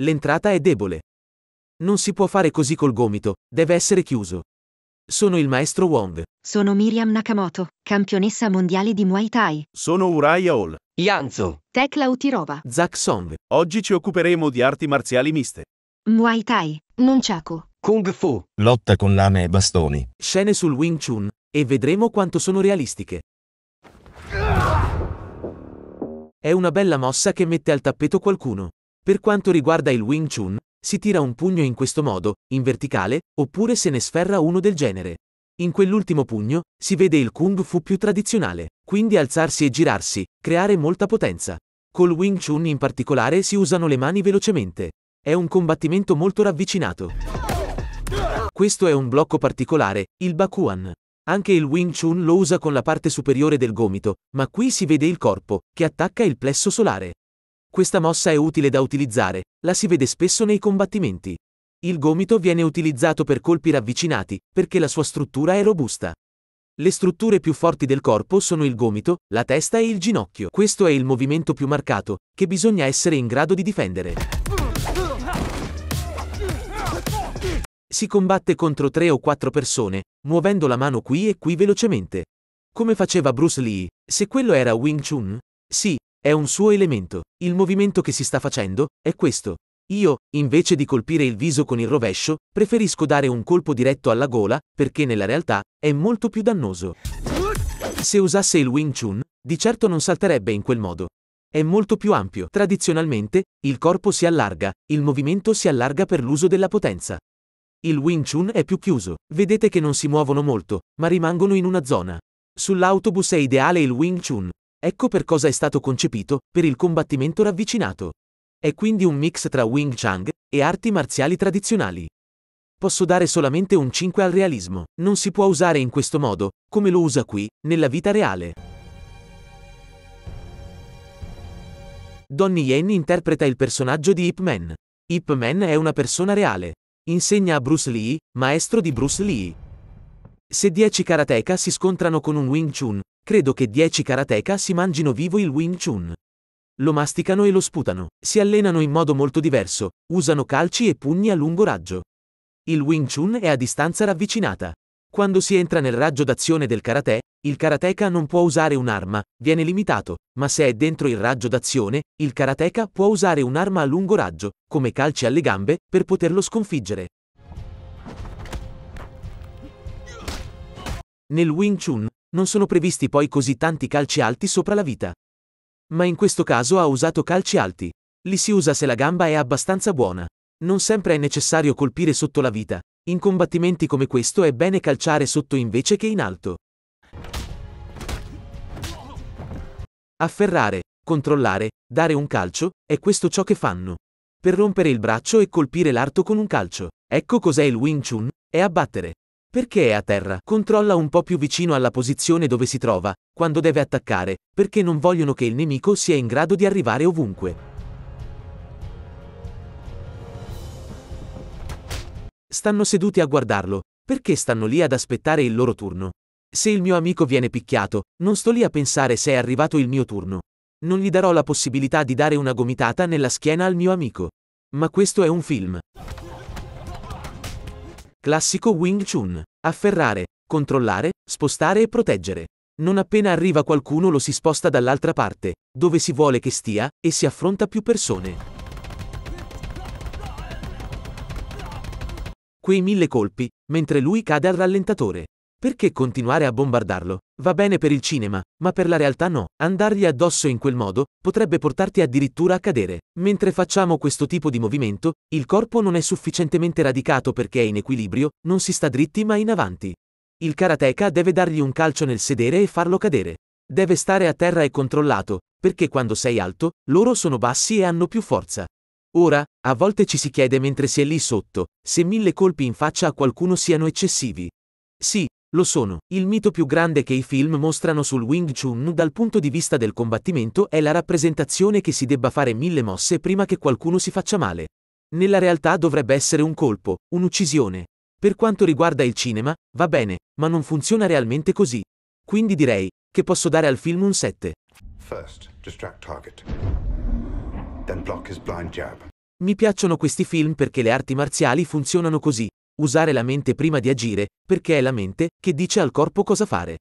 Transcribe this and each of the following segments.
L'entrata è debole. Non si può fare così col gomito, deve essere chiuso. Sono il maestro Wong. Sono Miriam Nakamoto, campionessa mondiale di Muay Thai. Sono Uraya Hall. Yanzo. Tecla Utirova. Zack Song. Oggi ci occuperemo di arti marziali miste. Muay Thai. Nunchaku. Kung Fu. Lotta con lame e bastoni. Scene sul Wing Chun, e vedremo quanto sono realistiche. È una bella mossa che mette al tappeto qualcuno. Per quanto riguarda il Wing Chun, si tira un pugno in questo modo, in verticale, oppure se ne sferra uno del genere. In quell'ultimo pugno si vede il kung fu più tradizionale, quindi alzarsi e girarsi, creare molta potenza. Col Wing Chun in particolare si usano le mani velocemente. È un combattimento molto ravvicinato. Questo è un blocco particolare, il Bakuan. Anche il Wing Chun lo usa con la parte superiore del gomito, ma qui si vede il corpo, che attacca il plesso solare. Questa mossa è utile da utilizzare, la si vede spesso nei combattimenti. Il gomito viene utilizzato per colpi ravvicinati, perché la sua struttura è robusta. Le strutture più forti del corpo sono il gomito, la testa e il ginocchio. Questo è il movimento più marcato, che bisogna essere in grado di difendere. Si combatte contro tre o quattro persone, muovendo la mano qui e qui velocemente. Come faceva Bruce Lee, se quello era Wing Chun? Sì, è un suo elemento. Il movimento che si sta facendo è questo. Io, invece di colpire il viso con il rovescio, preferisco dare un colpo diretto alla gola, perché nella realtà è molto più dannoso. Se usasse il Wing Chun, di certo non salterebbe in quel modo. È molto più ampio. Tradizionalmente, il corpo si allarga, il movimento si allarga per l'uso della potenza. Il Wing Chun è più chiuso, vedete che non si muovono molto, ma rimangono in una zona. Sull'autobus è ideale il Wing Chun. Ecco per cosa è stato concepito, per il combattimento ravvicinato. È quindi un mix tra Wing Chun e arti marziali tradizionali. Posso dare solamente un 5 al realismo, non si può usare in questo modo, come lo usa qui, nella vita reale. Donnie Yen interpreta il personaggio di Ip Man. Ip Man è una persona reale. Insegna a Bruce Lee, maestro di Bruce Lee. Se 10 karateka si scontrano con un Wing Chun, credo che 10 karateka si mangino vivo il Wing Chun. Lo masticano e lo sputano, si allenano in modo molto diverso, usano calci e pugni a lungo raggio. Il Wing Chun è a distanza ravvicinata. Quando si entra nel raggio d'azione del karate, il karateka non può usare un'arma, viene limitato, ma se è dentro il raggio d'azione, il karateka può usare un'arma a lungo raggio, come calci alle gambe, per poterlo sconfiggere. Nel Wing Chun non sono previsti poi così tanti calci alti sopra la vita. Ma in questo caso ha usato calci alti. Li si usa se la gamba è abbastanza buona. Non sempre è necessario colpire sotto la vita. In combattimenti come questo è bene calciare sotto invece che in alto. Afferrare, controllare, dare un calcio, è questo ciò che fanno. Per rompere il braccio e colpire l'arto con un calcio. Ecco cos'è il Wing Chun, è abbattere. Perché è a terra? Controlla un po' più vicino alla posizione dove si trova, quando deve attaccare, perché non vogliono che il nemico sia in grado di arrivare ovunque. Stanno seduti a guardarlo. Perché stanno lì ad aspettare il loro turno? Se il mio amico viene picchiato, non sto lì a pensare se è arrivato il mio turno. Non gli darò la possibilità di dare una gomitata nella schiena al mio amico. Ma questo è un film. Classico Wing Chun. Afferrare, controllare, spostare e proteggere. Non appena arriva qualcuno lo si sposta dall'altra parte, dove si vuole che stia, e si affronta più persone. Quei mille colpi, mentre lui cade al rallentatore. Perché continuare a bombardarlo? Va bene per il cinema, ma per la realtà no. Andargli addosso in quel modo potrebbe portarti addirittura a cadere. Mentre facciamo questo tipo di movimento, il corpo non è sufficientemente radicato perché è in equilibrio, non si sta dritti ma in avanti. Il karateka deve dargli un calcio nel sedere e farlo cadere. Deve stare a terra e controllato, perché quando sei alto, loro sono bassi e hanno più forza. Ora, a volte ci si chiede mentre si è lì sotto, se mille colpi in faccia a qualcuno siano eccessivi. Sì, lo sono. Il mito più grande che i film mostrano sul Wing Chun dal punto di vista del combattimento è la rappresentazione che si debba fare mille mosse prima che qualcuno si faccia male. Nella realtà dovrebbe essere un colpo, un'uccisione. Per quanto riguarda il cinema, va bene, ma non funziona realmente così. Quindi direi che posso dare al film un 7. First, Mi piacciono questi film perché le arti marziali funzionano così, Usare la mente prima di agire, perché è la mente che dice al corpo cosa fare.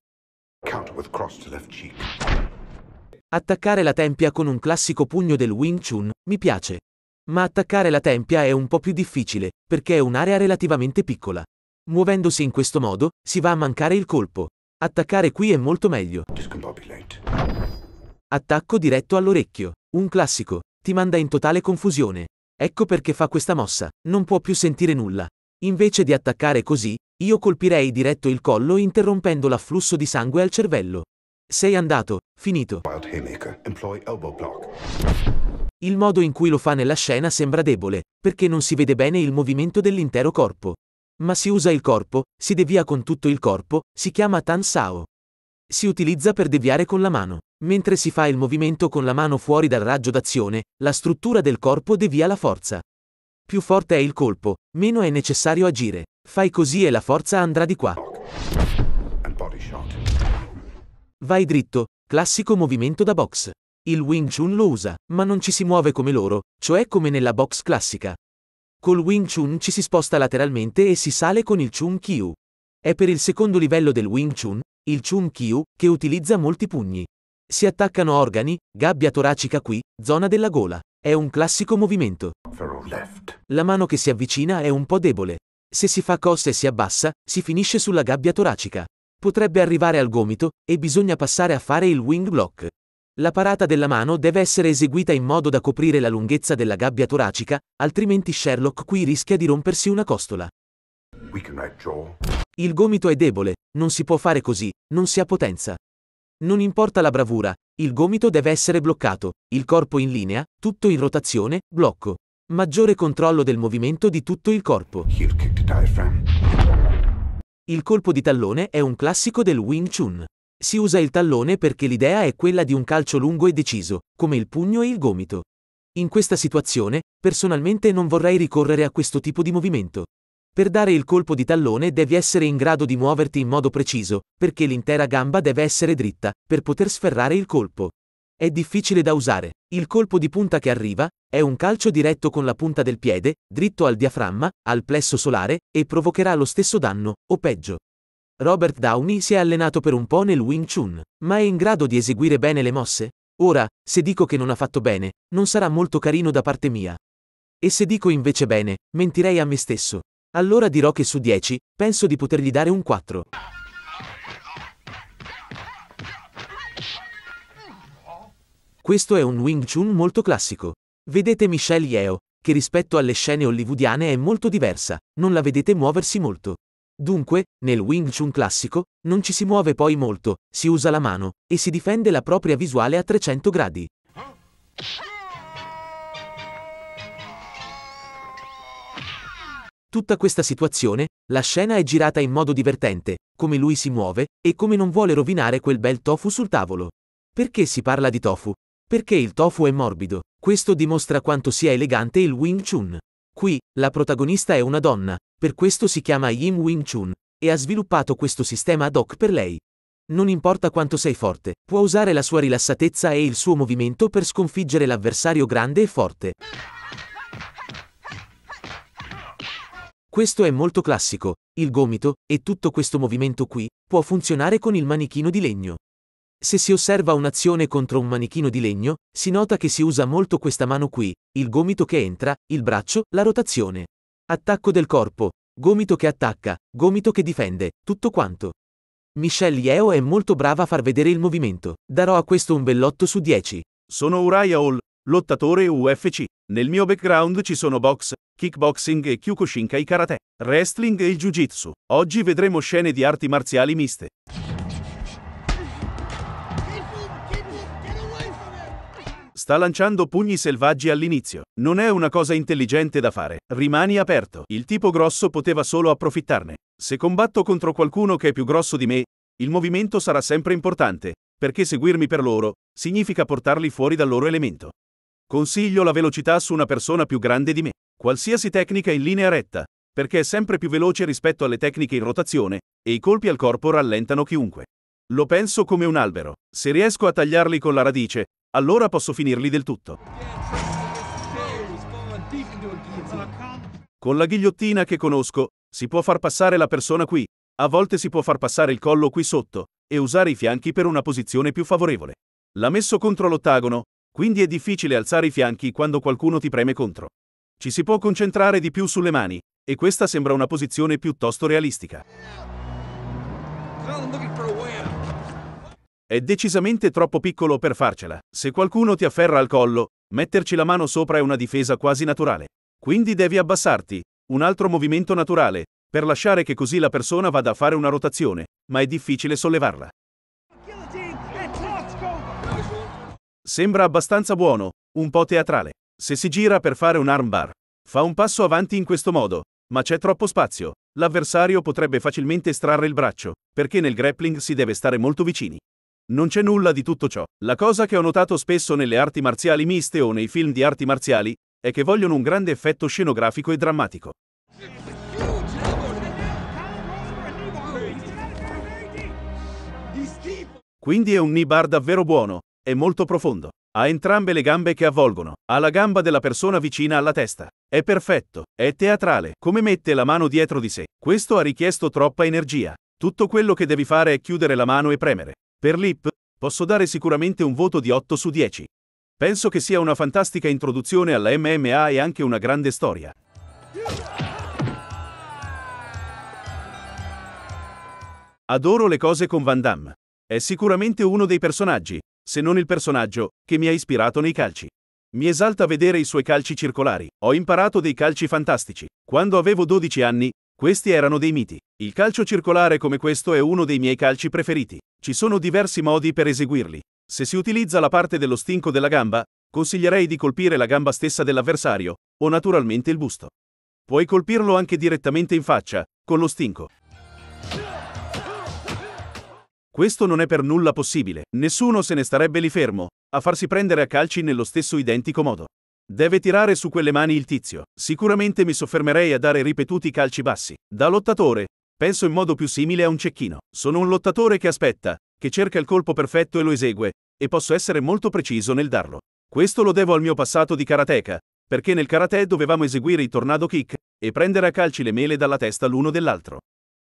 Attaccare la tempia con un classico pugno del Wing Chun, mi piace. Ma attaccare la tempia è un po' più difficile, perché è un'area relativamente piccola. Muovendosi in questo modo, si va a mancare il colpo. Attaccare qui è molto meglio. Attacco diretto all'orecchio. Un classico. Ti manda in totale confusione. Ecco perché fa questa mossa. Non può più sentire nulla. Invece di attaccare così, io colpirei diretto il collo interrompendo l'afflusso di sangue al cervello. Sei andato, finito. Il modo in cui lo fa nella scena sembra debole, perché non si vede bene il movimento dell'intero corpo. Ma si usa il corpo, si devia con tutto il corpo, si chiama Tan Sao. Si utilizza per deviare con la mano. Mentre si fa il movimento con la mano fuori dal raggio d'azione, la struttura del corpo devia la forza. Più forte è il colpo, meno è necessario agire. Fai così e la forza andrà di qua. Vai dritto, classico movimento da box. Il Wing Chun lo usa, ma non ci si muove come loro, cioè come nella box classica. Col Wing Chun ci si sposta lateralmente e si sale con il Chun Kyu. È per il secondo livello del Wing Chun, il Chun Kyu, che utilizza molti pugni. Si attaccano organi, gabbia toracica qui, zona della gola. È un classico movimento. La mano che si avvicina è un po' debole. Se si fa costa e si abbassa, si finisce sulla gabbia toracica. Potrebbe arrivare al gomito, e bisogna passare a fare il wing block. La parata della mano deve essere eseguita in modo da coprire la lunghezza della gabbia toracica, altrimenti Sherlock qui rischia di rompersi una costola. Il gomito è debole, non si può fare così, non si ha potenza. Non importa la bravura, il gomito deve essere bloccato, il corpo in linea, tutto in rotazione, blocco. Maggiore controllo del movimento di tutto il corpo. Il colpo di tallone è un classico del Wing Chun. Si usa il tallone perché l'idea è quella di un calcio lungo e deciso, come il pugno e il gomito. In questa situazione, personalmente non vorrei ricorrere a questo tipo di movimento. Per dare il colpo di tallone devi essere in grado di muoverti in modo preciso, perché l'intera gamba deve essere dritta, per poter sferrare il colpo. È difficile da usare. Il colpo di punta che arriva è un calcio diretto con la punta del piede, dritto al diaframma, al plesso solare, e provocherà lo stesso danno, o peggio. Robert Downey si è allenato per un po' nel Wing Chun, ma è in grado di eseguire bene le mosse? Ora, se dico che non ha fatto bene, non sarà molto carino da parte mia. E se dico invece bene, mentirei a me stesso. Allora dirò che su 10, penso di potergli dare un 4. Questo è un Wing Chun molto classico. Vedete Michelle Yeo, che rispetto alle scene hollywoodiane è molto diversa, non la vedete muoversi molto. Dunque, nel Wing Chun classico, non ci si muove poi molto, si usa la mano, e si difende la propria visuale a 300 gradi. Tutta questa situazione, la scena è girata in modo divertente, come lui si muove e come non vuole rovinare quel bel tofu sul tavolo. Perché si parla di tofu? Perché il tofu è morbido. Questo dimostra quanto sia elegante il Wing Chun. Qui, la protagonista è una donna, per questo si chiama Yim Wing Chun, e ha sviluppato questo sistema ad hoc per lei. Non importa quanto sei forte, può usare la sua rilassatezza e il suo movimento per sconfiggere l'avversario grande e forte. Questo è molto classico, il gomito, e tutto questo movimento qui, può funzionare con il manichino di legno. Se si osserva un'azione contro un manichino di legno, si nota che si usa molto questa mano qui, il gomito che entra, il braccio, la rotazione. Attacco del corpo, gomito che attacca, gomito che difende, tutto quanto. Michelle Yeo è molto brava a far vedere il movimento. Darò a questo un bell'otto su 10. Sono Uriah Hall, lottatore UFC. Nel mio background ci sono box, kickboxing e Kyokushinkai karate, wrestling e jiu-jitsu. Oggi vedremo scene di arti marziali miste. Sta lanciando pugni selvaggi all'inizio. Non è una cosa intelligente da fare. Rimani aperto. Il tipo grosso poteva solo approfittarne. Se combatto contro qualcuno che è più grosso di me, il movimento sarà sempre importante, perché seguirmi per loro significa portarli fuori dal loro elemento. Consiglio la velocità su una persona più grande di me. Qualsiasi tecnica in linea retta, perché è sempre più veloce rispetto alle tecniche in rotazione, e i colpi al corpo rallentano chiunque. Lo penso come un albero. Se riesco a tagliarli con la radice, allora posso finirli del tutto. Con la ghigliottina che conosco, si può far passare la persona qui, a volte si può far passare il collo qui sotto, e usare i fianchi per una posizione più favorevole. L'ha messo contro l'ottagono, quindi è difficile alzare i fianchi quando qualcuno ti preme contro. Ci si può concentrare di più sulle mani, e questa sembra una posizione piuttosto realistica. È decisamente troppo piccolo per farcela. Se qualcuno ti afferra al collo, metterci la mano sopra è una difesa quasi naturale. Quindi devi abbassarti, un altro movimento naturale, per lasciare che così la persona vada a fare una rotazione, ma è difficile sollevarla. Sembra abbastanza buono, un po' teatrale. Se si gira per fare un armbar, fa un passo avanti in questo modo, ma c'è troppo spazio. L'avversario potrebbe facilmente estrarre il braccio, perché nel grappling si deve stare molto vicini. Non c'è nulla di tutto ciò. La cosa che ho notato spesso nelle arti marziali miste o nei film di arti marziali è che vogliono un grande effetto scenografico e drammatico. Quindi è un knee bar davvero buono, è molto profondo. Ha entrambe le gambe che avvolgono, ha la gamba della persona vicina alla testa. È perfetto, è teatrale, come mette la mano dietro di sé. Questo ha richiesto troppa energia. Tutto quello che devi fare è chiudere la mano e premere. Per l'IP, posso dare sicuramente un voto di 8 su 10. Penso che sia una fantastica introduzione alla MMA e anche una grande storia. Adoro le cose con Van Damme. È sicuramente uno dei personaggi, se non il personaggio, che mi ha ispirato nei calci. Mi esalta vedere i suoi calci circolari. Ho imparato dei calci fantastici. Quando avevo 12 anni, questi erano dei miti. Il calcio circolare come questo è uno dei miei calci preferiti. Ci sono diversi modi per eseguirli. Se si utilizza la parte dello stinco della gamba, consiglierei di colpire la gamba stessa dell'avversario, o naturalmente il busto. Puoi colpirlo anche direttamente in faccia, con lo stinco. Questo non è per nulla possibile, nessuno se ne starebbe lì fermo, a farsi prendere a calci nello stesso identico modo. Deve tirare su quelle mani il tizio, sicuramente mi soffermerei a dare ripetuti calci bassi. Da lottatore, penso in modo più simile a un cecchino. Sono un lottatore che aspetta, che cerca il colpo perfetto e lo esegue, e posso essere molto preciso nel darlo. Questo lo devo al mio passato di karateka, perché nel karate dovevamo eseguire i tornado kick e prendere a calci le mele dalla testa l'uno dell'altro.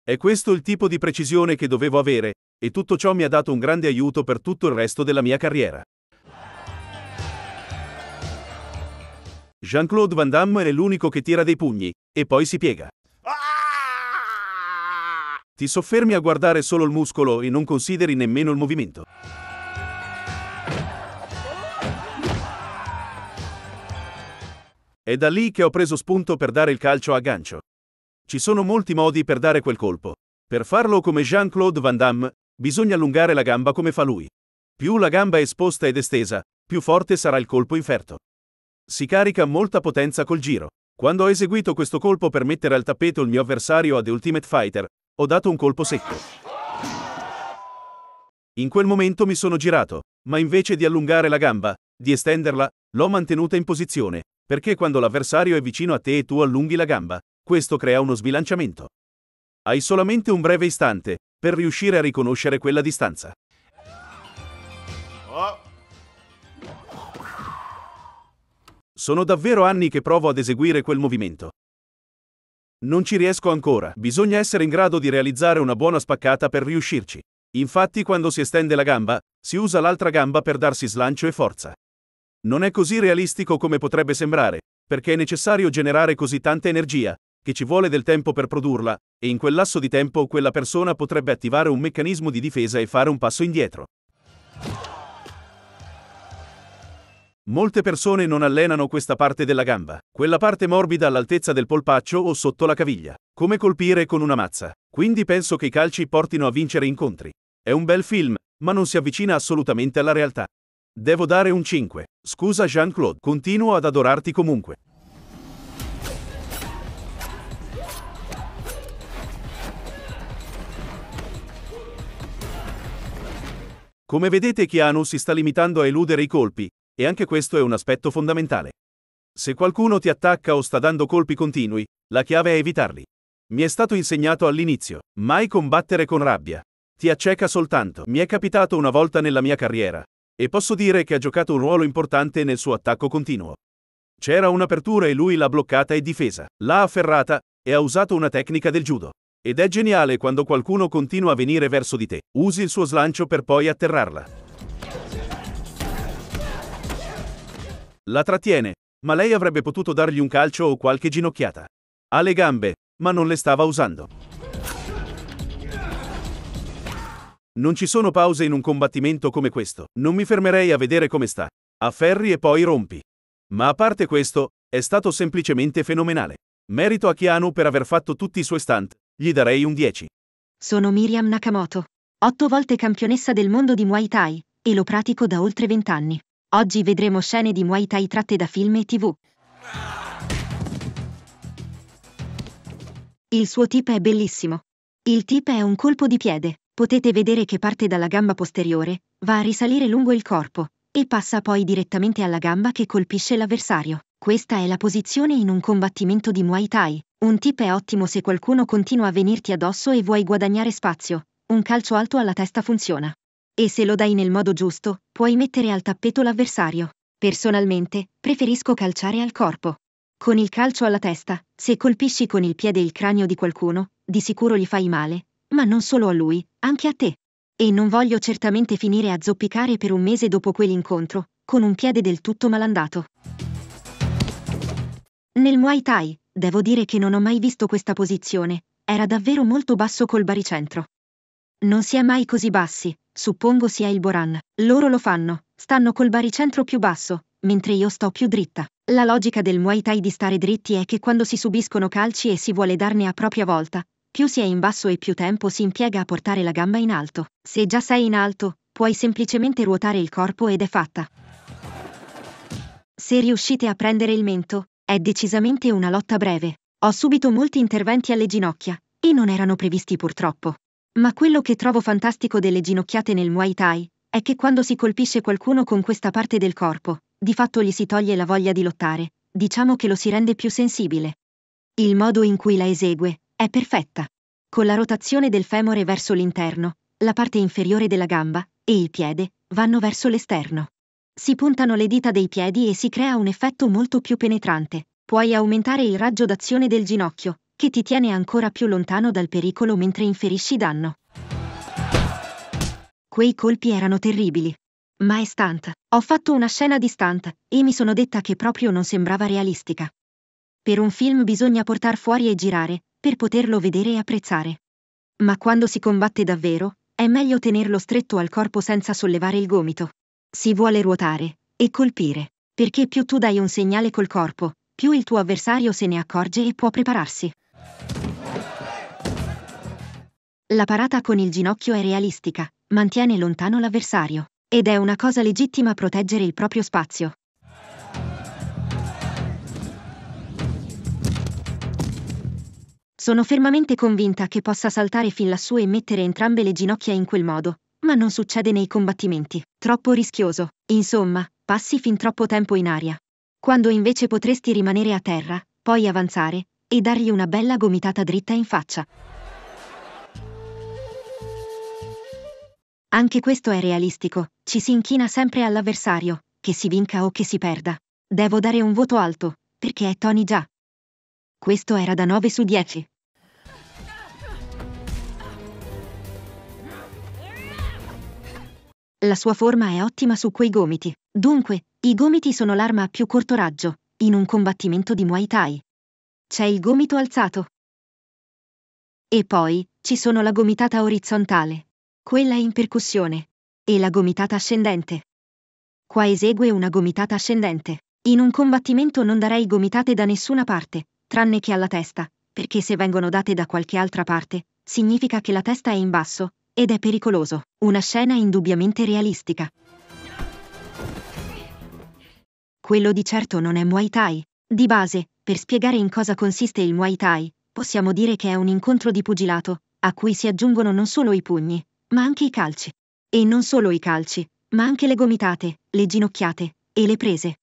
È questo il tipo di precisione che dovevo avere, e tutto ciò mi ha dato un grande aiuto per tutto il resto della mia carriera. Jean-Claude Van Damme è l'unico che tira dei pugni, e poi si piega. Ti soffermi a guardare solo il muscolo e non consideri nemmeno il movimento. È da lì che ho preso spunto per dare il calcio a gancio. Ci sono molti modi per dare quel colpo. Per farlo come Jean-Claude Van Damme, Bisogna allungare la gamba come fa lui. Più la gamba è esposta ed estesa, più forte sarà il colpo inferto. Si carica molta potenza col giro. Quando ho eseguito questo colpo per mettere al tappeto il mio avversario a The Ultimate Fighter, ho dato un colpo secco. In quel momento mi sono girato, ma invece di allungare la gamba, di estenderla, l'ho mantenuta in posizione, perché quando l'avversario è vicino a te e tu allunghi la gamba, questo crea uno sbilanciamento. Hai solamente un breve istante, per riuscire a riconoscere quella distanza. Oh. Sono davvero anni che provo ad eseguire quel movimento. Non ci riesco ancora, bisogna essere in grado di realizzare una buona spaccata per riuscirci. Infatti quando si estende la gamba, si usa l'altra gamba per darsi slancio e forza. Non è così realistico come potrebbe sembrare, perché è necessario generare così tanta energia, che ci vuole del tempo per produrla, e in quel lasso di tempo quella persona potrebbe attivare un meccanismo di difesa e fare un passo indietro. Molte persone non allenano questa parte della gamba, quella parte morbida all'altezza del polpaccio o sotto la caviglia, come colpire con una mazza. Quindi penso che i calci portino a vincere incontri. È un bel film, ma non si avvicina assolutamente alla realtà. Devo dare un 5. Scusa Jean-Claude, continuo ad adorarti comunque. Come vedete Keanu si sta limitando a eludere i colpi, e anche questo è un aspetto fondamentale. Se qualcuno ti attacca o sta dando colpi continui, la chiave è evitarli. Mi è stato insegnato all'inizio, mai combattere con rabbia. Ti acceca soltanto. Mi è capitato una volta nella mia carriera, e posso dire che ha giocato un ruolo importante nel suo attacco continuo. C'era un'apertura e lui l'ha bloccata e difesa, l'ha afferrata, e ha usato una tecnica del judo. Ed è geniale quando qualcuno continua a venire verso di te. Usi il suo slancio per poi atterrarla. La trattiene, ma lei avrebbe potuto dargli un calcio o qualche ginocchiata. Ha le gambe, ma non le stava usando. Non ci sono pause in un combattimento come questo. Non mi fermerei a vedere come sta. Afferri e poi rompi. Ma a parte questo, è stato semplicemente fenomenale. Merito a Keanu per aver fatto tutti i suoi stunt, gli darei un 10. Sono Miriam Nakamoto, otto volte campionessa del mondo di Muay Thai, e lo pratico da oltre 20 anni. Oggi vedremo scene di Muay Thai tratte da film e tv. Il suo tip è bellissimo. Il tip è un colpo di piede, potete vedere che parte dalla gamba posteriore, va a risalire lungo il corpo, e passa poi direttamente alla gamba che colpisce l'avversario. Questa è la posizione in un combattimento di Muay Thai, un tip è ottimo se qualcuno continua a venirti addosso e vuoi guadagnare spazio. Un calcio alto alla testa funziona. E se lo dai nel modo giusto, puoi mettere al tappeto l'avversario. Personalmente, preferisco calciare al corpo. Con il calcio alla testa, se colpisci con il piede il cranio di qualcuno, di sicuro gli fai male, ma non solo a lui, anche a te. E non voglio certamente finire a zoppicare per un mese dopo quell'incontro, con un piede del tutto malandato. Nel Muay Thai, devo dire che non ho mai visto questa posizione, era davvero molto basso col baricentro. Non si è mai così bassi, suppongo sia il Boran, loro lo fanno, stanno col baricentro più basso, mentre io sto più dritta. La logica del Muay Thai di stare dritti è che quando si subiscono calci e si vuole darne a propria volta, più si è in basso e più tempo si impiega a portare la gamba in alto. Se già sei in alto, puoi semplicemente ruotare il corpo ed è fatta. Se riuscite a prendere il mento, è decisamente una lotta breve. Ho subito molti interventi alle ginocchia, e non erano previsti purtroppo. Ma quello che trovo fantastico delle ginocchiate nel Muay Thai è che quando si colpisce qualcuno con questa parte del corpo, di fatto gli si toglie la voglia di lottare, diciamo che lo si rende più sensibile. Il modo in cui la esegue è perfetta. Con la rotazione del femore verso l'interno, la parte inferiore della gamba e il piede vanno verso l'esterno. Si puntano le dita dei piedi e si crea un effetto molto più penetrante, puoi aumentare il raggio d'azione del ginocchio, che ti tiene ancora più lontano dal pericolo mentre inferisci danno. Quei colpi erano terribili. Ma è stunt. Ho fatto una scena di stunt, e mi sono detta che proprio non sembrava realistica. Per un film bisogna portar fuori e girare, per poterlo vedere e apprezzare. Ma quando si combatte davvero, è meglio tenerlo stretto al corpo senza sollevare il gomito. Si vuole ruotare e colpire, perché più tu dai un segnale col corpo, più il tuo avversario se ne accorge e può prepararsi. La parata con il ginocchio è realistica, mantiene lontano l'avversario, ed è una cosa legittima proteggere il proprio spazio. Sono fermamente convinta che possa saltare fin lassù e mettere entrambe le ginocchia in quel modo, ma non succede nei combattimenti. Troppo rischioso. Insomma, passi fin troppo tempo in aria quando invece potresti rimanere a terra, poi avanzare e dargli una bella gomitata dritta in faccia. Anche questo è realistico, ci si inchina sempre all'avversario, che si vinca o che si perda. Devo dare un voto alto, perché è Tony già. Questo era da 9 su 10. La sua forma è ottima su quei gomiti, dunque, i gomiti sono l'arma a più corto raggio, in un combattimento di Muay Thai. C'è il gomito alzato. E poi, ci sono la gomitata orizzontale, quella in percussione, e la gomitata ascendente. Qua esegue una gomitata ascendente. In un combattimento non darei gomitate da nessuna parte, tranne che alla testa, perché se vengono date da qualche altra parte, significa che la testa è in basso, ed è pericoloso. Una scena indubbiamente realistica quello di certo non è Muay Thai. Di base, per spiegare in cosa consiste il Muay Thai, possiamo dire che è un incontro di pugilato, a cui si aggiungono non solo i pugni, ma anche i calci. E non solo i calci, ma anche le gomitate, le ginocchiate e le prese.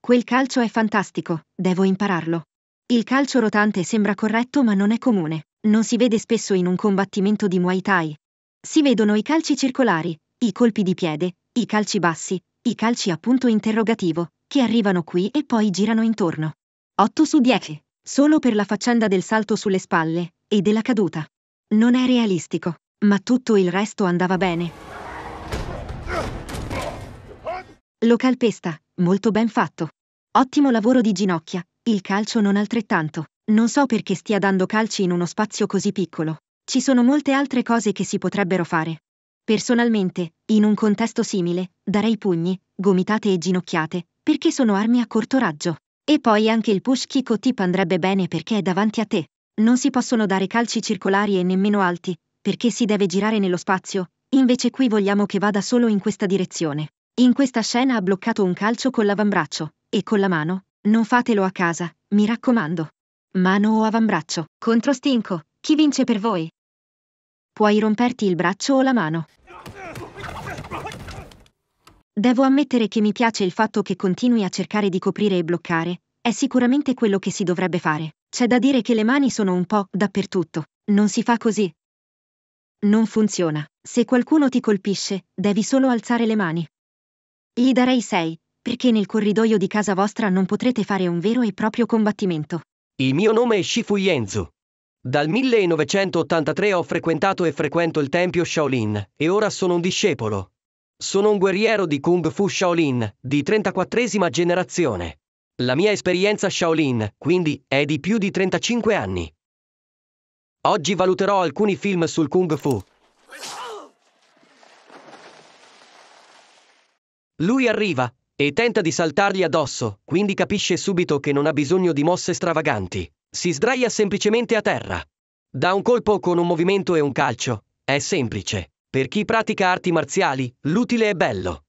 Quel calcio è fantastico, devo impararlo. Il calcio rotante sembra corretto ma non è comune, non si vede spesso in un combattimento di Muay Thai. Si vedono i calci circolari, i colpi di piede, i calci bassi, i calci a punto interrogativo, che arrivano qui e poi girano intorno. 8 su 10, solo per la faccenda del salto sulle spalle e della caduta. Non è realistico, ma tutto il resto andava bene. Lo calpesta, molto ben fatto. Ottimo lavoro di ginocchia, il calcio non altrettanto. Non so perché stia dando calci in uno spazio così piccolo. Ci sono molte altre cose che si potrebbero fare. Personalmente, in un contesto simile, darei pugni, gomitate e ginocchiate, perché sono armi a corto raggio. E poi anche il push kick tip andrebbe bene perché è davanti a te. Non si possono dare calci circolari e nemmeno alti, perché si deve girare nello spazio, invece qui vogliamo che vada solo in questa direzione. In questa scena ha bloccato un calcio con l'avambraccio, e con la mano, non fatelo a casa, mi raccomando. Mano o avambraccio, contro stinco, chi vince per voi? Puoi romperti il braccio o la mano. Devo ammettere che mi piace il fatto che continui a cercare di coprire e bloccare, è sicuramente quello che si dovrebbe fare. C'è da dire che le mani sono un po' dappertutto, non si fa così. Non funziona. Se qualcuno ti colpisce, devi solo alzare le mani. Gli darei 6, perché nel corridoio di casa vostra non potrete fare un vero e proprio combattimento. Il mio nome è Shifu Yenzu. Dal 1983 ho frequentato e frequento il tempio Shaolin, e ora sono un discepolo. Sono un guerriero di Kung Fu Shaolin, di 34esima generazione. La mia esperienza Shaolin, quindi, è di più di 35 anni. Oggi valuterò alcuni film sul Kung Fu. Lui arriva e tenta di saltargli addosso, quindi capisce subito che non ha bisogno di mosse stravaganti. Si sdraia semplicemente a terra. Da un colpo con un movimento e un calcio. È semplice. Per chi pratica arti marziali, l'utile è bello.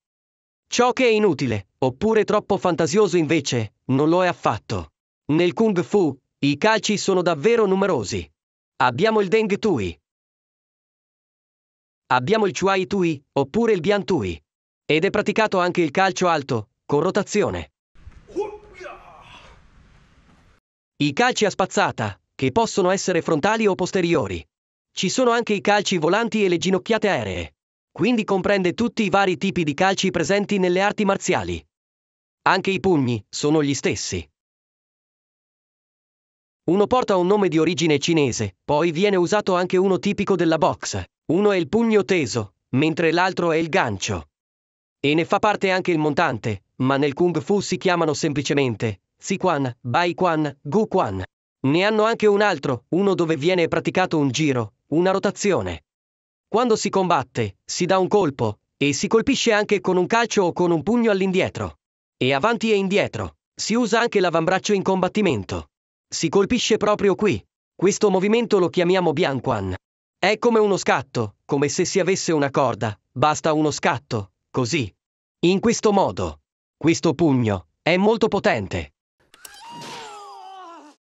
Ciò che è inutile, oppure troppo fantasioso invece, non lo è affatto. Nel kung fu, i calci sono davvero numerosi. Abbiamo il Deng Tui. Abbiamo il Chuai Tui, oppure il Bian Tui. Ed è praticato anche il calcio alto, con rotazione. I calci a spazzata, che possono essere frontali o posteriori. Ci sono anche i calci volanti e le ginocchiate aeree. Quindi comprende tutti i vari tipi di calci presenti nelle arti marziali. Anche i pugni sono gli stessi. Uno porta un nome di origine cinese, poi viene usato anche uno tipico della box. Uno è il pugno teso, mentre l'altro è il gancio. E ne fa parte anche il montante, ma nel kung fu si chiamano semplicemente Siquan, Gu Quan. Ne hanno anche un altro, uno dove viene praticato un giro, una rotazione. Quando si combatte, si dà un colpo, e si colpisce anche con un calcio o con un pugno all'indietro. E avanti e indietro. Si usa anche l'avambraccio in combattimento. Si colpisce proprio qui. Questo movimento lo chiamiamo bianquan. È come uno scatto, come se si avesse una corda, basta uno scatto, così. In questo modo. Questo pugno è molto potente.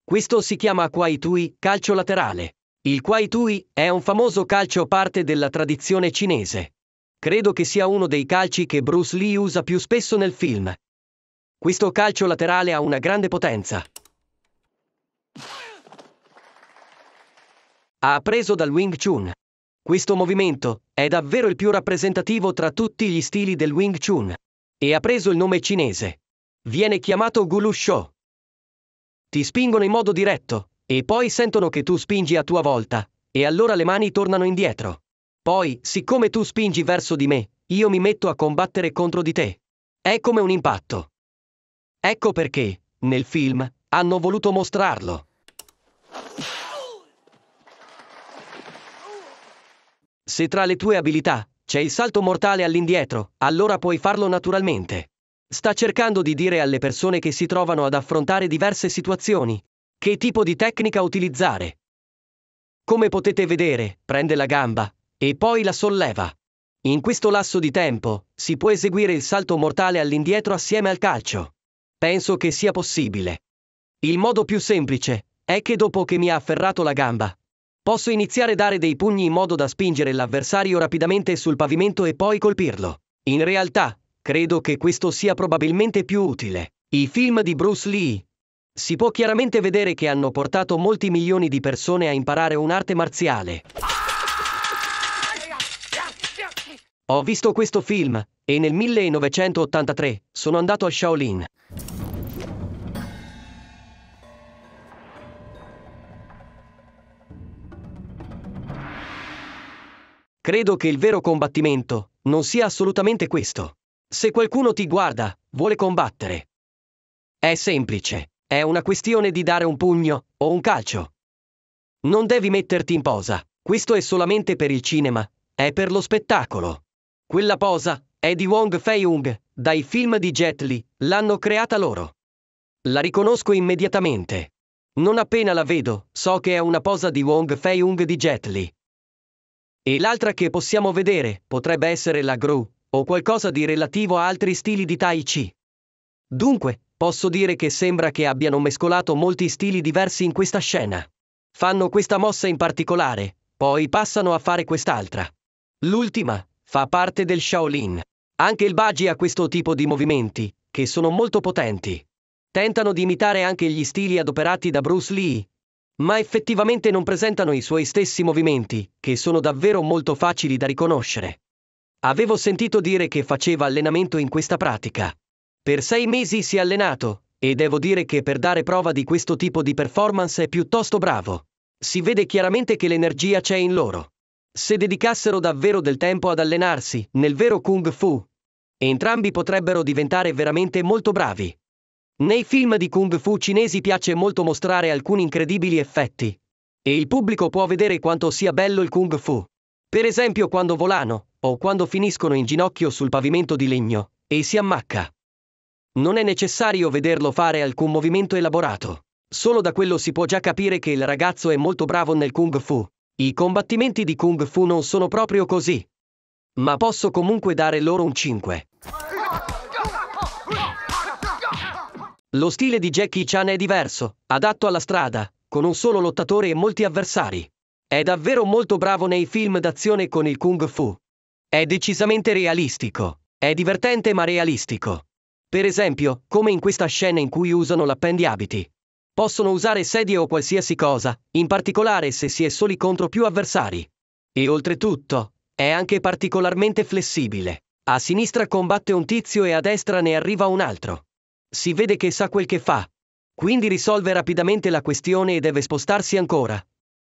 Questo si chiama Kwai Tui calcio laterale. Il Kwai Tui è un famoso calcio parte della tradizione cinese. Credo che sia uno dei calci che Bruce Lee usa più spesso nel film. Questo calcio laterale ha una grande potenza. Ha appreso dal Wing Chun. Questo movimento è davvero il più rappresentativo tra tutti gli stili del Wing Chun e ha preso il nome cinese. Viene chiamato Gulu Shou. Ti spingono in modo diretto, e poi sentono che tu spingi a tua volta, e allora le mani tornano indietro. Poi, siccome tu spingi verso di me, io mi metto a combattere contro di te. È come un impatto. Ecco perché, nel film, hanno voluto mostrarlo. Se tra le tue abilità c'è il salto mortale all'indietro, allora puoi farlo naturalmente. Sta cercando di dire alle persone che si trovano ad affrontare diverse situazioni, che tipo di tecnica utilizzare? Come potete vedere, prende la gamba e poi la solleva. In questo lasso di tempo si può eseguire il salto mortale all'indietro assieme al calcio. Penso che sia possibile. Il modo più semplice è che dopo che mi ha afferrato la gamba, posso iniziare a dare dei pugni in modo da spingere l'avversario rapidamente sul pavimento e poi colpirlo. In realtà, credo che questo sia probabilmente più utile. I film di Bruce Lee si può chiaramente vedere che hanno portato molti milioni di persone a imparare un'arte marziale. Ho visto questo film e nel 1983 sono andato a Shaolin. Credo che il vero combattimento non sia assolutamente questo. Se qualcuno ti guarda, vuole combattere. È semplice. È una questione di dare un pugno o un calcio. Non devi metterti in posa. Questo è solamente per il cinema, è per lo spettacolo. Quella posa è di Wong Fei-Hung, dai film di Jet Li, l'hanno creata loro. La riconosco immediatamente. Non appena la vedo, so che è una posa di Wong Fei-Hung di Jet Li. E l'altra che possiamo vedere potrebbe essere la Gru, o qualcosa di relativo a altri stili di Tai Chi. Dunque, Posso dire che sembra che abbiano mescolato molti stili diversi in questa scena. Fanno questa mossa in particolare, poi passano a fare quest'altra. L'ultima fa parte del Shaolin. Anche il Baji ha questo tipo di movimenti, che sono molto potenti. Tentano di imitare anche gli stili adoperati da Bruce Lee, ma effettivamente non presentano i suoi stessi movimenti, che sono davvero molto facili da riconoscere. Avevo sentito dire che faceva allenamento in questa pratica. Per sei mesi si è allenato, e devo dire che per dare prova di questo tipo di performance è piuttosto bravo. Si vede chiaramente che l'energia c'è in loro. Se dedicassero davvero del tempo ad allenarsi, nel vero kung fu, entrambi potrebbero diventare veramente molto bravi. Nei film di kung fu cinesi piace molto mostrare alcuni incredibili effetti. E il pubblico può vedere quanto sia bello il kung fu. Per esempio quando volano, o quando finiscono in ginocchio sul pavimento di legno, e si ammacca non è necessario vederlo fare alcun movimento elaborato. Solo da quello si può già capire che il ragazzo è molto bravo nel kung fu. I combattimenti di kung fu non sono proprio così. Ma posso comunque dare loro un 5. Lo stile di Jackie Chan è diverso, adatto alla strada, con un solo lottatore e molti avversari. È davvero molto bravo nei film d'azione con il kung fu. È decisamente realistico. È divertente ma realistico. Per esempio, come in questa scena in cui usano l'appendiabiti. Possono usare sedie o qualsiasi cosa, in particolare se si è soli contro più avversari. E oltretutto, è anche particolarmente flessibile. A sinistra combatte un tizio e a destra ne arriva un altro. Si vede che sa quel che fa. Quindi risolve rapidamente la questione e deve spostarsi ancora.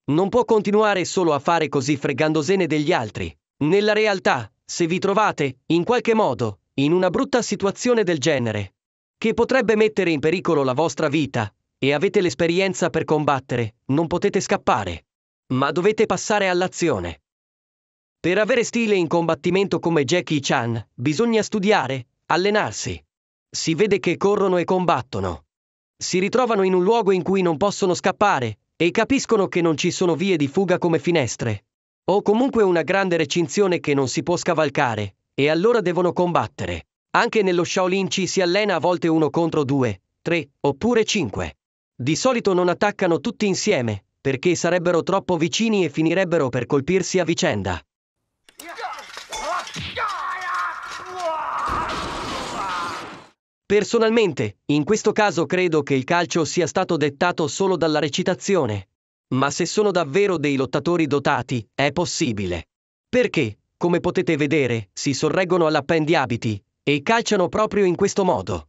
Non può continuare solo a fare così fregandosene degli altri. Nella realtà, se vi trovate, in qualche modo, in una brutta situazione del genere, che potrebbe mettere in pericolo la vostra vita, e avete l'esperienza per combattere, non potete scappare, ma dovete passare all'azione. Per avere stile in combattimento come Jackie Chan, bisogna studiare, allenarsi. Si vede che corrono e combattono. Si ritrovano in un luogo in cui non possono scappare, e capiscono che non ci sono vie di fuga come finestre. O comunque una grande recinzione che non si può scavalcare, e allora devono combattere. Anche nello Shaolin ci si allena a volte uno contro due, tre, oppure cinque. Di solito non attaccano tutti insieme, perché sarebbero troppo vicini e finirebbero per colpirsi a vicenda. Personalmente, in questo caso credo che il calcio sia stato dettato solo dalla recitazione. Ma se sono davvero dei lottatori dotati, è possibile. Perché, come potete vedere, si sorreggono all'appendiabiti, e calciano proprio in questo modo.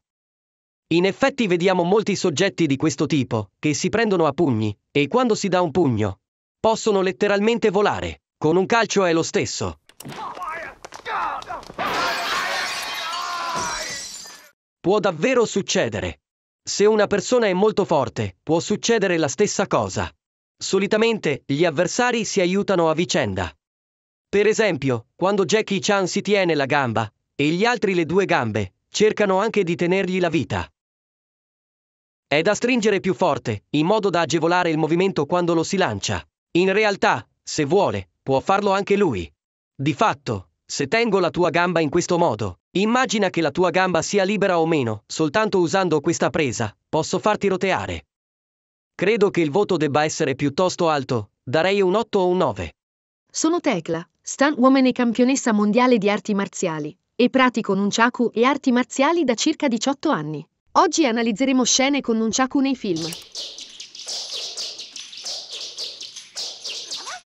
In effetti vediamo molti soggetti di questo tipo, che si prendono a pugni, e quando si dà un pugno, possono letteralmente volare, con un calcio è lo stesso. Può davvero succedere. Se una persona è molto forte, può succedere la stessa cosa. Solitamente, gli avversari si aiutano a vicenda. Per esempio, quando Jackie Chan si tiene la gamba, e gli altri le due gambe, cercano anche di tenergli la vita. È da stringere più forte, in modo da agevolare il movimento quando lo si lancia. In realtà, se vuole, può farlo anche lui. Di fatto, se tengo la tua gamba in questo modo, immagina che la tua gamba sia libera o meno, soltanto usando questa presa, posso farti roteare. Credo che il voto debba essere piuttosto alto, darei un 8 o un 9. Sono Tecla, Stuntwoman e campionessa mondiale di arti marziali, e pratico nunchaku e arti marziali da circa 18 anni. Oggi analizzeremo scene con nunchaku nei film.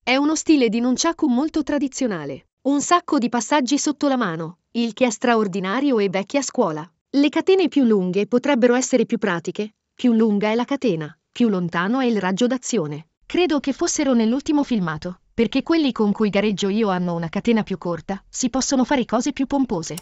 È uno stile di nunchaku molto tradizionale. Un sacco di passaggi sotto la mano, il che è straordinario e vecchia scuola. Le catene più lunghe potrebbero essere più pratiche, più lunga è la catena, più lontano è il raggio d'azione. Credo che fossero nell'ultimo filmato perché quelli con cui gareggio io hanno una catena più corta, si possono fare cose più pompose.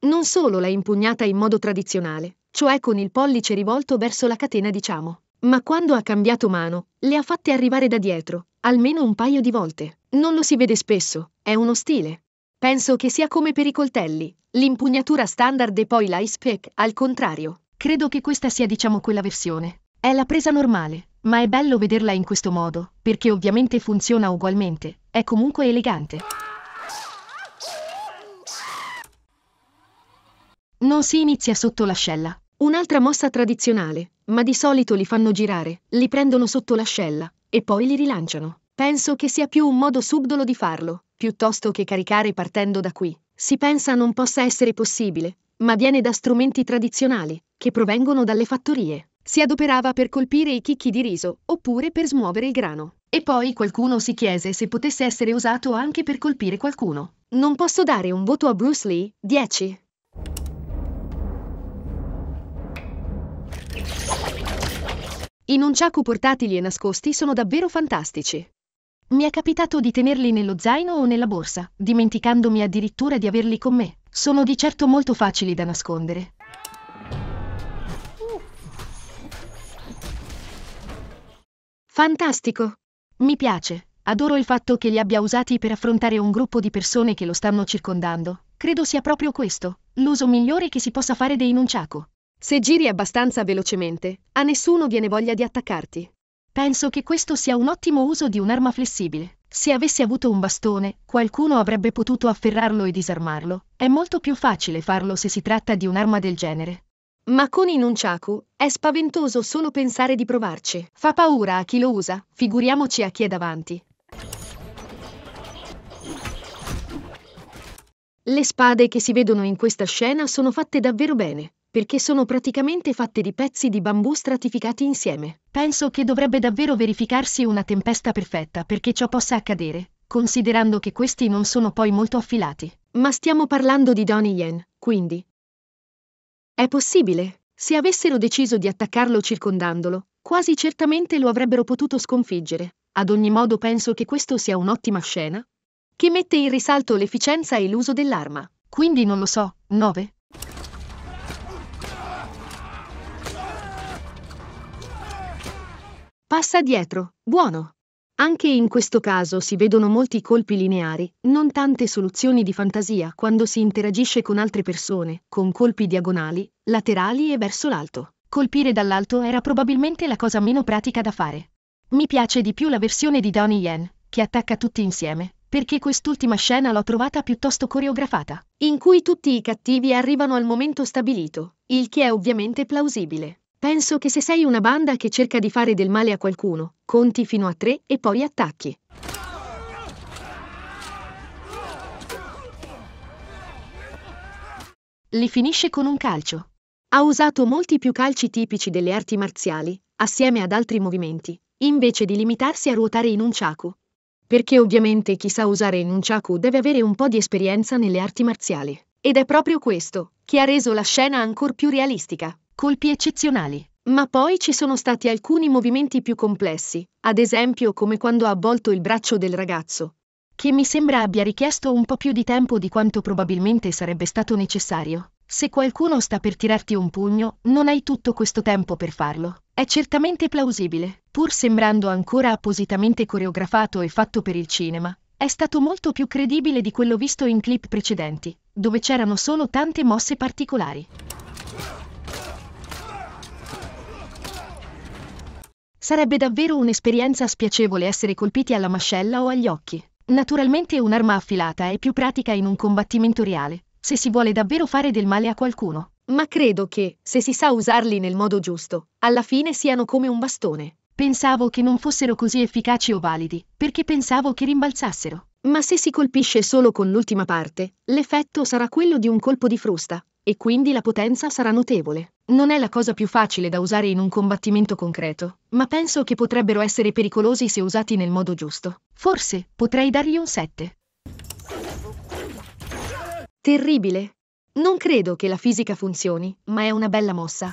Non solo l'ha impugnata in modo tradizionale, cioè con il pollice rivolto verso la catena diciamo, ma quando ha cambiato mano, le ha fatte arrivare da dietro, almeno un paio di volte. Non lo si vede spesso, è uno stile. Penso che sia come per i coltelli, l'impugnatura standard e poi l'ice pick, al contrario. Credo che questa sia diciamo quella versione. È la presa normale, ma è bello vederla in questo modo, perché ovviamente funziona ugualmente, è comunque elegante. Non si inizia sotto l'ascella. Un'altra mossa tradizionale, ma di solito li fanno girare, li prendono sotto l'ascella e poi li rilanciano. Penso che sia più un modo subdolo di farlo, piuttosto che caricare partendo da qui. Si pensa non possa essere possibile, ma viene da strumenti tradizionali, che provengono dalle fattorie. Si adoperava per colpire i chicchi di riso, oppure per smuovere il grano. E poi qualcuno si chiese se potesse essere usato anche per colpire qualcuno. Non posso dare un voto a Bruce Lee, 10. I nunchaku portatili e nascosti sono davvero fantastici. Mi è capitato di tenerli nello zaino o nella borsa, dimenticandomi addirittura di averli con me. Sono di certo molto facili da nascondere. Fantastico! Mi piace, adoro il fatto che li abbia usati per affrontare un gruppo di persone che lo stanno circondando. Credo sia proprio questo, l'uso migliore che si possa fare dei nunchaku. Se giri abbastanza velocemente, a nessuno viene voglia di attaccarti. Penso che questo sia un ottimo uso di un'arma flessibile. Se avessi avuto un bastone, qualcuno avrebbe potuto afferrarlo e disarmarlo. È molto più facile farlo se si tratta di un'arma del genere. Ma con i nunchaku è spaventoso solo pensare di provarci. Fa paura a chi lo usa, figuriamoci a chi è davanti. Le spade che si vedono in questa scena sono fatte davvero bene, perché sono praticamente fatte di pezzi di bambù stratificati insieme. Penso che dovrebbe davvero verificarsi una tempesta perfetta perché ciò possa accadere, considerando che questi non sono poi molto affilati. Ma stiamo parlando di Donnie Yen, quindi è possibile. Se avessero deciso di attaccarlo circondandolo, quasi certamente lo avrebbero potuto sconfiggere. Ad ogni modo penso che questo sia un'ottima scena, che mette in risalto l'efficienza e l'uso dell'arma. Quindi non lo so, 9? Passa dietro, buono. Anche in questo caso si vedono molti colpi lineari, non tante soluzioni di fantasia quando si interagisce con altre persone, con colpi diagonali, laterali e verso l'alto. Colpire dall'alto era probabilmente la cosa meno pratica da fare. Mi piace di più la versione di Donnie Yen, che attacca tutti insieme, perché quest'ultima scena l'ho trovata piuttosto coreografata, in cui tutti i cattivi arrivano al momento stabilito, il che è ovviamente plausibile. Penso che se sei una banda che cerca di fare del male a qualcuno, conti fino a tre e poi attacchi. Li finisce con un calcio. Ha usato molti più calci tipici delle arti marziali, assieme ad altri movimenti, invece di limitarsi a ruotare in un chaku. Perché ovviamente chi sa usare in un chaku deve avere un po' di esperienza nelle arti marziali. Ed è proprio questo che ha reso la scena ancora più realistica colpi eccezionali. Ma poi ci sono stati alcuni movimenti più complessi, ad esempio come quando ha avvolto il braccio del ragazzo, che mi sembra abbia richiesto un po' più di tempo di quanto probabilmente sarebbe stato necessario. Se qualcuno sta per tirarti un pugno, non hai tutto questo tempo per farlo. È certamente plausibile, pur sembrando ancora appositamente coreografato e fatto per il cinema. È stato molto più credibile di quello visto in clip precedenti, dove c'erano solo tante mosse particolari. Sarebbe davvero un'esperienza spiacevole essere colpiti alla mascella o agli occhi. Naturalmente un'arma affilata è più pratica in un combattimento reale, se si vuole davvero fare del male a qualcuno. Ma credo che, se si sa usarli nel modo giusto, alla fine siano come un bastone. Pensavo che non fossero così efficaci o validi, perché pensavo che rimbalzassero. Ma se si colpisce solo con l'ultima parte, l'effetto sarà quello di un colpo di frusta, e quindi la potenza sarà notevole. Non è la cosa più facile da usare in un combattimento concreto, ma penso che potrebbero essere pericolosi se usati nel modo giusto. Forse potrei dargli un 7. Terribile. Non credo che la fisica funzioni, ma è una bella mossa.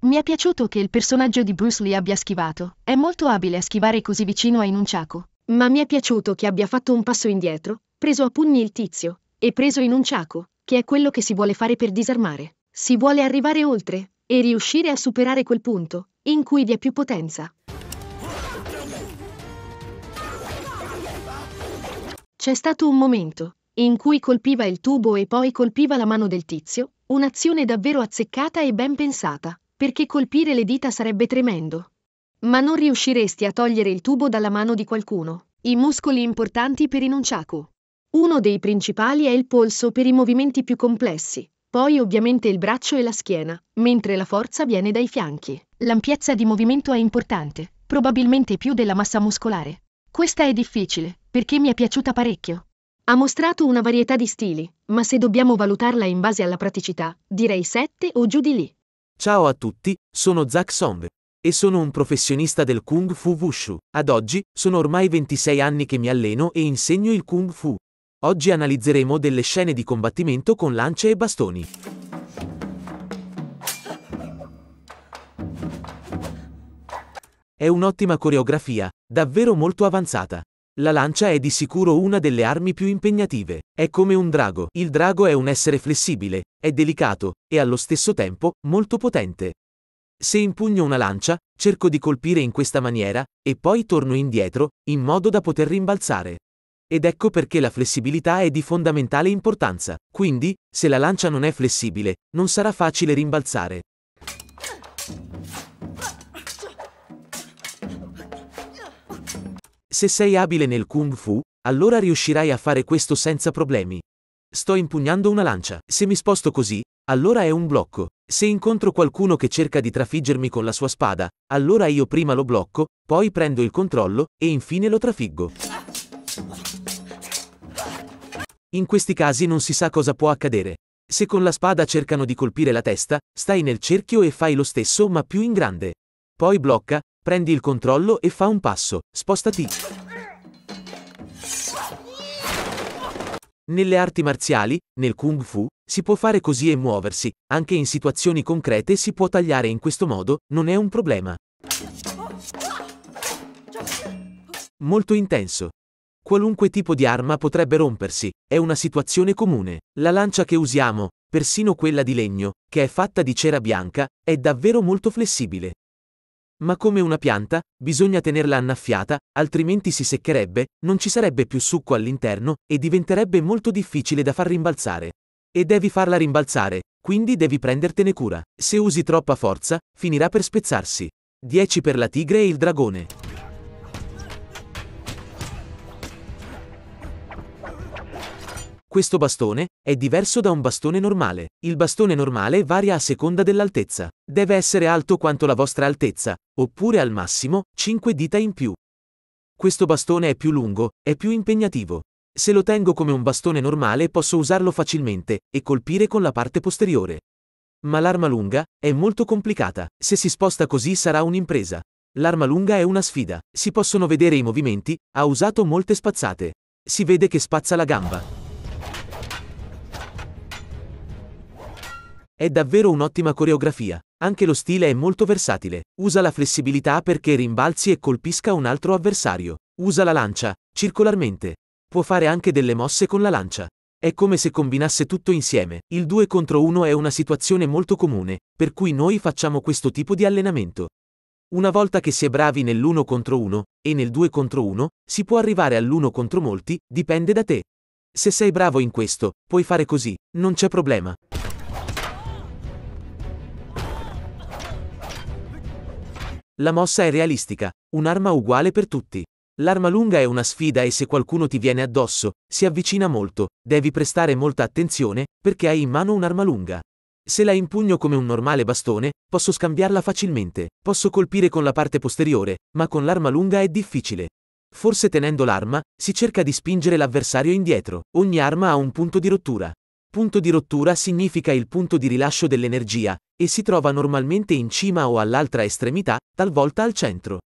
Mi è piaciuto che il personaggio di Bruce Lee abbia schivato. È molto abile a schivare così vicino a Inunciaco. Ma mi è piaciuto che abbia fatto un passo indietro, preso a pugni il tizio, e preso in un ciaco, che è quello che si vuole fare per disarmare. Si vuole arrivare oltre, e riuscire a superare quel punto, in cui vi è più potenza. C'è stato un momento, in cui colpiva il tubo e poi colpiva la mano del tizio, un'azione davvero azzeccata e ben pensata, perché colpire le dita sarebbe tremendo. Ma non riusciresti a togliere il tubo dalla mano di qualcuno. I muscoli importanti per i nunchaku. Uno dei principali è il polso per i movimenti più complessi, poi ovviamente il braccio e la schiena, mentre la forza viene dai fianchi. L'ampiezza di movimento è importante, probabilmente più della massa muscolare. Questa è difficile, perché mi è piaciuta parecchio. Ha mostrato una varietà di stili, ma se dobbiamo valutarla in base alla praticità, direi 7 o giù di lì. Ciao a tutti, sono Zack Sombe. E sono un professionista del Kung Fu Wushu. Ad oggi, sono ormai 26 anni che mi alleno e insegno il Kung Fu. Oggi analizzeremo delle scene di combattimento con lance e bastoni. È un'ottima coreografia, davvero molto avanzata. La lancia è di sicuro una delle armi più impegnative. È come un drago. Il drago è un essere flessibile, è delicato e allo stesso tempo molto potente. Se impugno una lancia, cerco di colpire in questa maniera, e poi torno indietro, in modo da poter rimbalzare. Ed ecco perché la flessibilità è di fondamentale importanza. Quindi, se la lancia non è flessibile, non sarà facile rimbalzare. Se sei abile nel kung fu, allora riuscirai a fare questo senza problemi. Sto impugnando una lancia. Se mi sposto così, allora è un blocco. Se incontro qualcuno che cerca di trafiggermi con la sua spada, allora io prima lo blocco, poi prendo il controllo e infine lo trafiggo. In questi casi non si sa cosa può accadere. Se con la spada cercano di colpire la testa, stai nel cerchio e fai lo stesso ma più in grande. Poi blocca, prendi il controllo e fa un passo, spostati. Nelle arti marziali, nel kung fu, si può fare così e muoversi, anche in situazioni concrete si può tagliare in questo modo, non è un problema. Molto intenso. Qualunque tipo di arma potrebbe rompersi, è una situazione comune. La lancia che usiamo, persino quella di legno, che è fatta di cera bianca, è davvero molto flessibile. Ma come una pianta, bisogna tenerla annaffiata, altrimenti si seccherebbe, non ci sarebbe più succo all'interno e diventerebbe molto difficile da far rimbalzare. E devi farla rimbalzare, quindi devi prendertene cura. Se usi troppa forza, finirà per spezzarsi. 10 per la tigre e il dragone. Questo bastone è diverso da un bastone normale. Il bastone normale varia a seconda dell'altezza. Deve essere alto quanto la vostra altezza, oppure al massimo 5 dita in più. Questo bastone è più lungo, è più impegnativo. Se lo tengo come un bastone normale posso usarlo facilmente e colpire con la parte posteriore. Ma l'arma lunga è molto complicata. Se si sposta così sarà un'impresa. L'arma lunga è una sfida. Si possono vedere i movimenti, ha usato molte spazzate. Si vede che spazza la gamba, È davvero un'ottima coreografia. Anche lo stile è molto versatile. Usa la flessibilità perché rimbalzi e colpisca un altro avversario. Usa la lancia, circolarmente. Può fare anche delle mosse con la lancia. È come se combinasse tutto insieme. Il 2 contro 1 è una situazione molto comune, per cui noi facciamo questo tipo di allenamento. Una volta che si è bravi nell'1 contro 1 e nel 2 contro 1, si può arrivare all'1 contro molti, dipende da te. Se sei bravo in questo, puoi fare così, non c'è problema. La mossa è realistica, un'arma uguale per tutti. L'arma lunga è una sfida e se qualcuno ti viene addosso, si avvicina molto, devi prestare molta attenzione, perché hai in mano un'arma lunga. Se la impugno come un normale bastone, posso scambiarla facilmente, posso colpire con la parte posteriore, ma con l'arma lunga è difficile. Forse tenendo l'arma, si cerca di spingere l'avversario indietro. Ogni arma ha un punto di rottura. Punto di rottura significa il punto di rilascio dell'energia, e si trova normalmente in cima o all'altra estremità, talvolta al centro.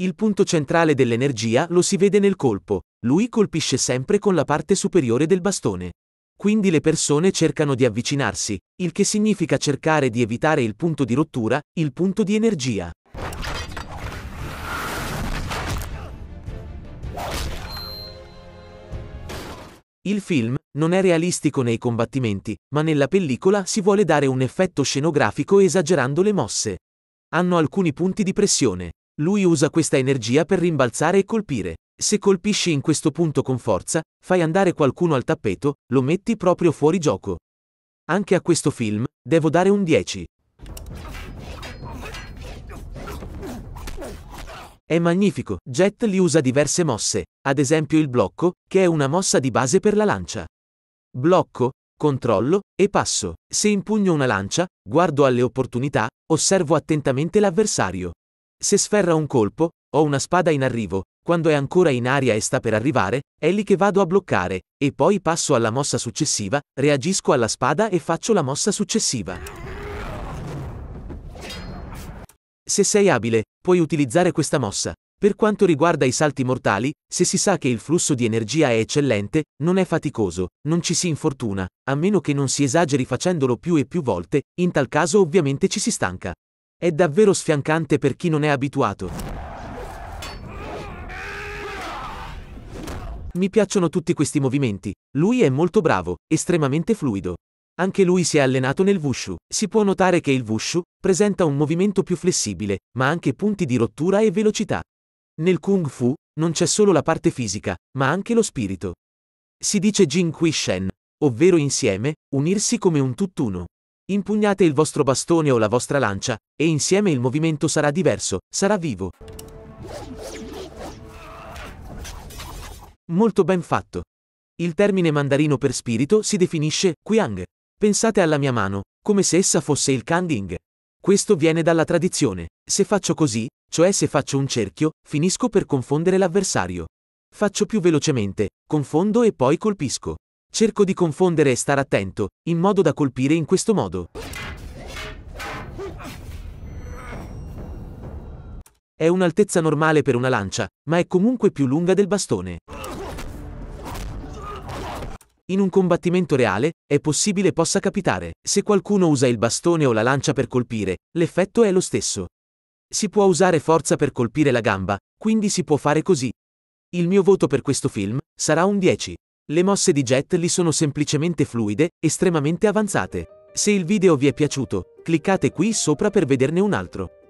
Il punto centrale dell'energia lo si vede nel colpo, lui colpisce sempre con la parte superiore del bastone. Quindi le persone cercano di avvicinarsi, il che significa cercare di evitare il punto di rottura, il punto di energia. Il film non è realistico nei combattimenti, ma nella pellicola si vuole dare un effetto scenografico esagerando le mosse. Hanno alcuni punti di pressione. Lui usa questa energia per rimbalzare e colpire. Se colpisci in questo punto con forza, fai andare qualcuno al tappeto, lo metti proprio fuori gioco. Anche a questo film, devo dare un 10, È magnifico, Jet li usa diverse mosse, ad esempio il blocco, che è una mossa di base per la lancia. Blocco, controllo e passo. Se impugno una lancia, guardo alle opportunità, osservo attentamente l'avversario. Se sferra un colpo, ho una spada in arrivo, quando è ancora in aria e sta per arrivare, è lì che vado a bloccare, e poi passo alla mossa successiva, reagisco alla spada e faccio la mossa successiva. Se sei abile, puoi utilizzare questa mossa. Per quanto riguarda i salti mortali, se si sa che il flusso di energia è eccellente, non è faticoso, non ci si infortuna, a meno che non si esageri facendolo più e più volte, in tal caso ovviamente ci si stanca. È davvero sfiancante per chi non è abituato. Mi piacciono tutti questi movimenti, lui è molto bravo, estremamente fluido. Anche lui si è allenato nel Wushu. Si può notare che il Wushu presenta un movimento più flessibile, ma anche punti di rottura e velocità. Nel Kung Fu non c'è solo la parte fisica, ma anche lo spirito. Si dice Jin Kui Shen, ovvero insieme, unirsi come un tutt'uno. Impugnate il vostro bastone o la vostra lancia, e insieme il movimento sarà diverso, sarà vivo. Molto ben fatto. Il termine mandarino per spirito si definisce Qiang. Pensate alla mia mano, come se essa fosse il canding. Questo viene dalla tradizione. Se faccio così, cioè se faccio un cerchio, finisco per confondere l'avversario. Faccio più velocemente, confondo e poi colpisco. Cerco di confondere e stare attento, in modo da colpire in questo modo. È un'altezza normale per una lancia, ma è comunque più lunga del bastone. In un combattimento reale, è possibile possa capitare. Se qualcuno usa il bastone o la lancia per colpire, l'effetto è lo stesso. Si può usare forza per colpire la gamba, quindi si può fare così. Il mio voto per questo film sarà un 10. Le mosse di Jet Li sono semplicemente fluide, estremamente avanzate. Se il video vi è piaciuto, cliccate qui sopra per vederne un altro.